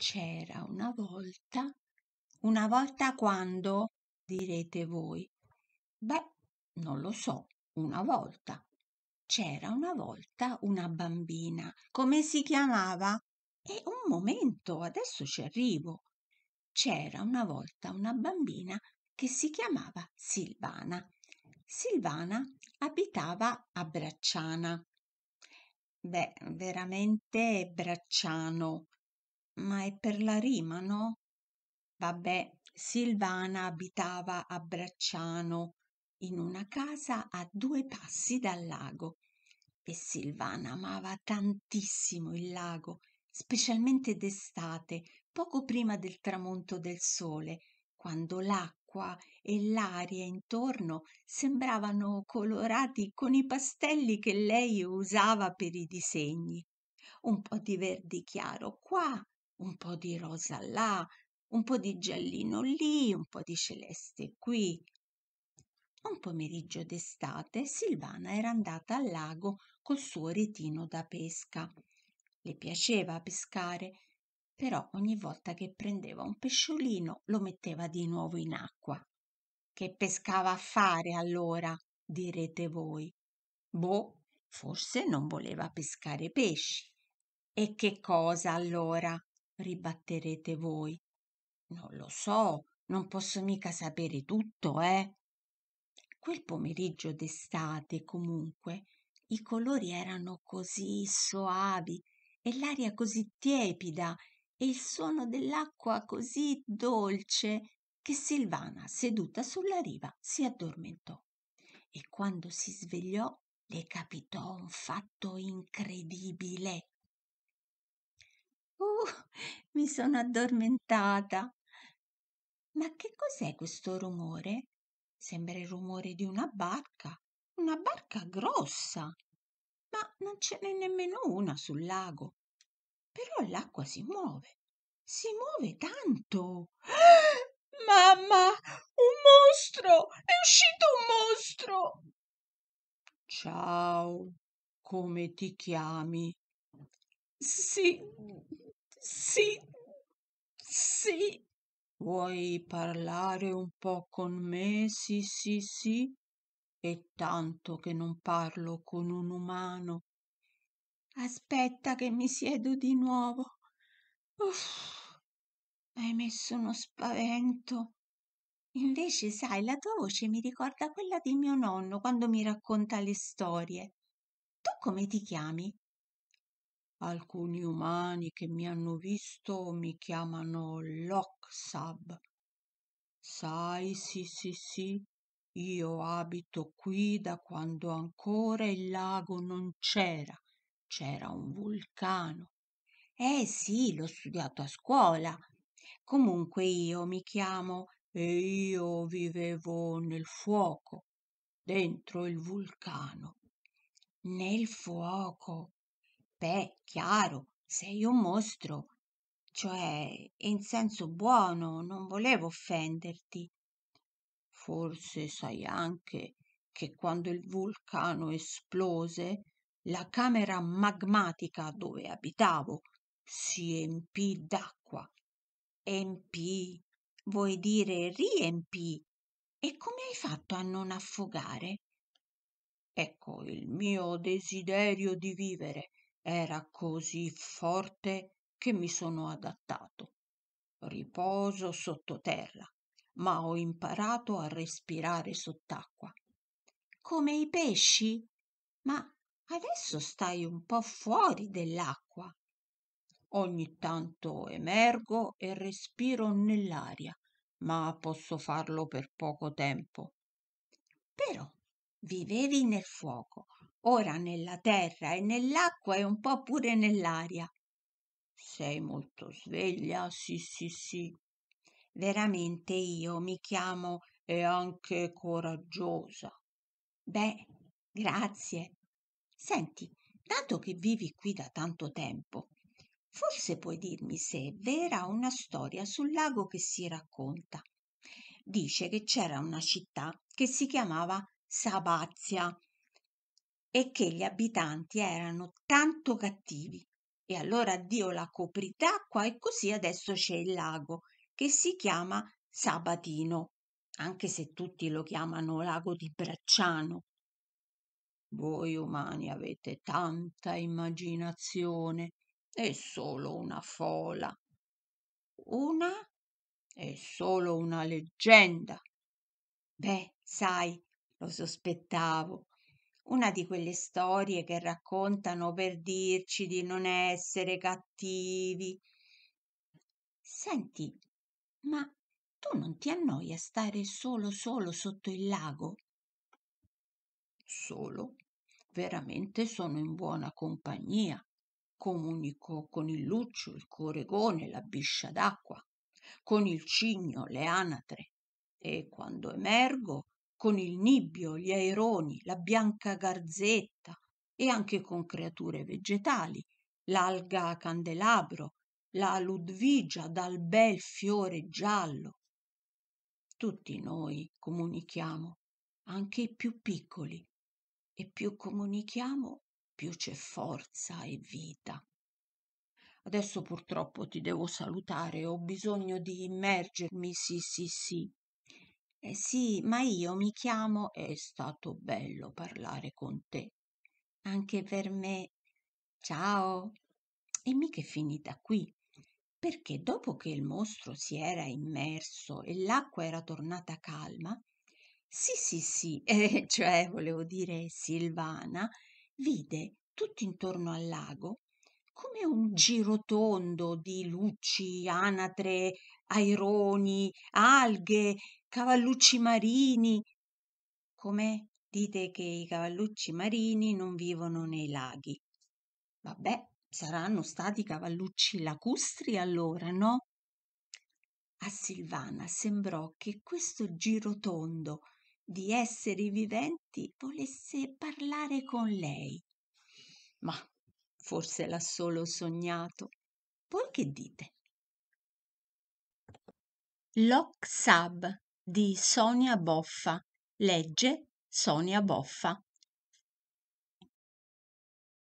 C'era una volta, una volta quando, direte voi. Beh, non lo so, una volta. C'era una volta una bambina. Come si chiamava? E un momento, adesso ci arrivo. C'era una volta una bambina che si chiamava Silvana. Silvana abitava a Bracciana. Beh, veramente Bracciano, ma è per la rima no vabbè silvana abitava a bracciano in una casa a due passi dal lago e silvana amava tantissimo il lago specialmente d'estate poco prima del tramonto del sole quando l'acqua e l'aria intorno sembravano colorati con i pastelli che lei usava per i disegni un po di verde chiaro qua un po' di rosa là, un po' di giallino lì, un po' di celeste qui. Un pomeriggio d'estate Silvana era andata al lago col suo retino da pesca. Le piaceva pescare, però ogni volta che prendeva un pesciolino lo metteva di nuovo in acqua. Che pescava a fare allora? direte voi. Boh, forse non voleva pescare pesci. E che cosa allora? ribatterete voi non lo so non posso mica sapere tutto eh quel pomeriggio d'estate comunque i colori erano così soavi e l'aria così tiepida e il suono dell'acqua così dolce che silvana seduta sulla riva si addormentò e quando si svegliò le capitò un fatto incredibile Uh, mi sono addormentata. Ma che cos'è questo rumore? Sembra il rumore di una barca, una barca grossa. Ma non ce n'è nemmeno una sul lago. Però l'acqua si muove, si muove tanto. Mamma, un mostro! È uscito un mostro! Ciao, come ti chiami? Sì, sì, sì. Vuoi parlare un po' con me? Sì, sì, sì. È tanto che non parlo con un umano. Aspetta che mi siedo di nuovo. Uff, hai messo uno spavento. Invece, sai, la tua voce mi ricorda quella di mio nonno quando mi racconta le storie. Tu come ti chiami? alcuni umani che mi hanno visto mi chiamano Loksab. Sai, sì, sì, sì, io abito qui da quando ancora il lago non c'era, c'era un vulcano. Eh sì, l'ho studiato a scuola. Comunque io mi chiamo e io vivevo nel fuoco, dentro il vulcano. Nel fuoco, Beh, chiaro, sei un mostro. Cioè, in senso buono, non volevo offenderti. Forse sai anche che quando il vulcano esplose, la camera magmatica dove abitavo si empì d'acqua. Empì, vuoi dire riempì. E come hai fatto a non affogare? Ecco il mio desiderio di vivere era così forte che mi sono adattato riposo sottoterra ma ho imparato a respirare sott'acqua come i pesci ma adesso stai un po fuori dell'acqua ogni tanto emergo e respiro nell'aria ma posso farlo per poco tempo però vivevi nel fuoco ora nella terra e nell'acqua e un po pure nell'aria. Sei molto sveglia, sì, sì, sì. Veramente io mi chiamo e anche coraggiosa. Beh, grazie. Senti, dato che vivi qui da tanto tempo, forse puoi dirmi se è vera una storia sul lago che si racconta. Dice che c'era una città che si chiamava Sabazia e che gli abitanti erano tanto cattivi. E allora Dio la coprì d'acqua e così adesso c'è il lago che si chiama Sabatino, anche se tutti lo chiamano lago di Bracciano. Voi umani avete tanta immaginazione e solo una fola. Una è solo una leggenda. Beh, sai, lo sospettavo una di quelle storie che raccontano per dirci di non essere cattivi. Senti, ma tu non ti annoia stare solo solo sotto il lago? Solo? Veramente sono in buona compagnia. Comunico con il luccio, il coregone, la biscia d'acqua, con il cigno, le anatre. E quando emergo con il nibbio, gli aironi, la bianca garzetta e anche con creature vegetali, l'alga candelabro, la ludvigia dal bel fiore giallo. Tutti noi comunichiamo, anche i più piccoli, e più comunichiamo, più c'è forza e vita. Adesso purtroppo ti devo salutare, ho bisogno di immergermi, sì, sì, sì, eh sì, ma io mi chiamo è stato bello parlare con te. Anche per me. Ciao. E mica è finita qui, perché dopo che il mostro si era immerso e l'acqua era tornata calma, sì, sì, sì, eh, cioè volevo dire Silvana, vide tutto intorno al lago come un girotondo di luci, anatre, aironi, alghe cavallucci marini. Come Dite che i cavallucci marini non vivono nei laghi. Vabbè, saranno stati cavallucci lacustri allora, no? A Silvana sembrò che questo girotondo di esseri viventi volesse parlare con lei. Ma forse l'ha solo sognato. Voi che dite? Lok Sab di Sonia Boffa. Legge Sonia Boffa.